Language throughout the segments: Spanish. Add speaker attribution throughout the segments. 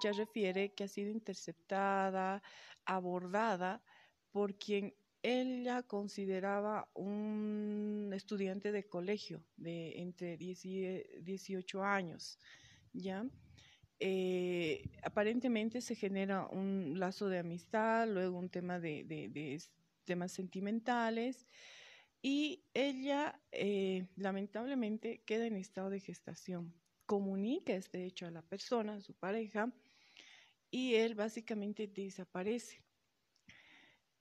Speaker 1: Ella refiere que ha sido interceptada, abordada por quien ella consideraba un estudiante de colegio de entre 18 años, ¿ya? Eh, aparentemente se genera un lazo de amistad, luego un tema de, temas sentimentales y ella eh, lamentablemente queda en estado de gestación comunica este hecho a la persona, a su pareja, y él básicamente desaparece.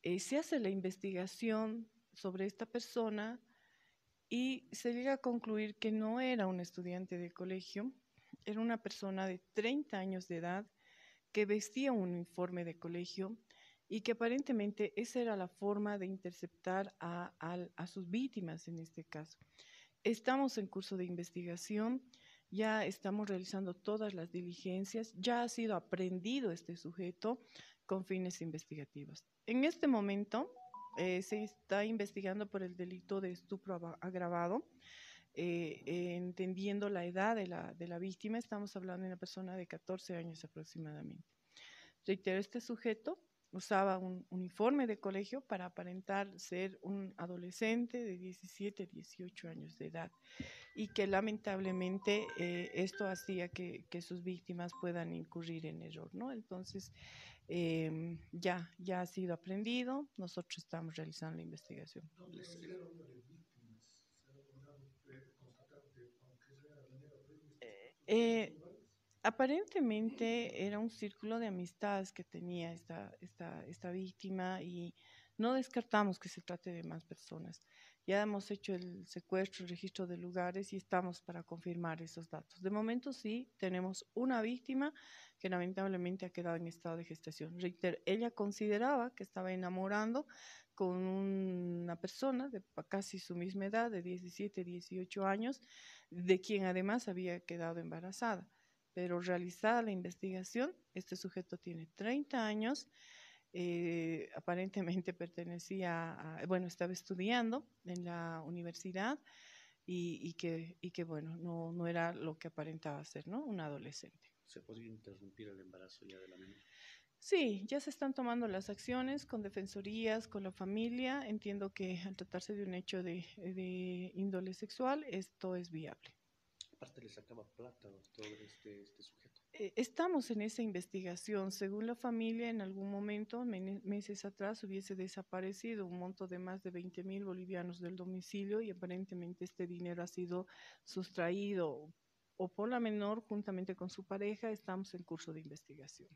Speaker 1: Eh, se hace la investigación sobre esta persona y se llega a concluir que no era un estudiante de colegio, era una persona de 30 años de edad que vestía un uniforme de colegio y que aparentemente esa era la forma de interceptar a, a sus víctimas en este caso. Estamos en curso de investigación ya estamos realizando todas las diligencias, ya ha sido aprendido este sujeto con fines investigativos. En este momento eh, se está investigando por el delito de estupro agravado, eh, entendiendo la edad de la, de la víctima, estamos hablando de una persona de 14 años aproximadamente. Reitero, este sujeto usaba un uniforme de colegio para aparentar ser un adolescente de 17, 18 años de edad y que lamentablemente eh, esto hacía que, sus víctimas puedan incurrir en error, ¿no? Entonces, em, ya, ya ha sido aprendido, nosotros estamos realizando la investigación. Eh, Aparentemente era un círculo de amistades que tenía esta, esta, esta víctima y no descartamos que se trate de más personas. Ya hemos hecho el secuestro, el registro de lugares y estamos para confirmar esos datos. De momento sí tenemos una víctima que lamentablemente ha quedado en estado de gestación. Richter, ella consideraba que estaba enamorando con una persona de casi su misma edad, de 17, 18 años, de quien además había quedado embarazada pero realizada la investigación, este sujeto tiene 30 años, eh, aparentemente pertenecía, a, bueno, estaba estudiando en la universidad y, que, y que, bueno, no, no era lo que aparentaba ser, ¿no? Un adolescente. ¿Se podría interrumpir el embarazo ya de la menor? Sí, ya se están tomando las acciones con defensorías, con la familia. Entiendo que al tratarse de un hecho de índole sexual, esto es viable parte le sacaba plata, este, este sujeto. Eh, estamos en esa investigación. Según la familia, en algún momento, meses atrás, hubiese desaparecido un monto de más de 20 mil bolivianos del domicilio y aparentemente este dinero ha sido sustraído o por la menor juntamente con su pareja. Estamos en curso de investigación.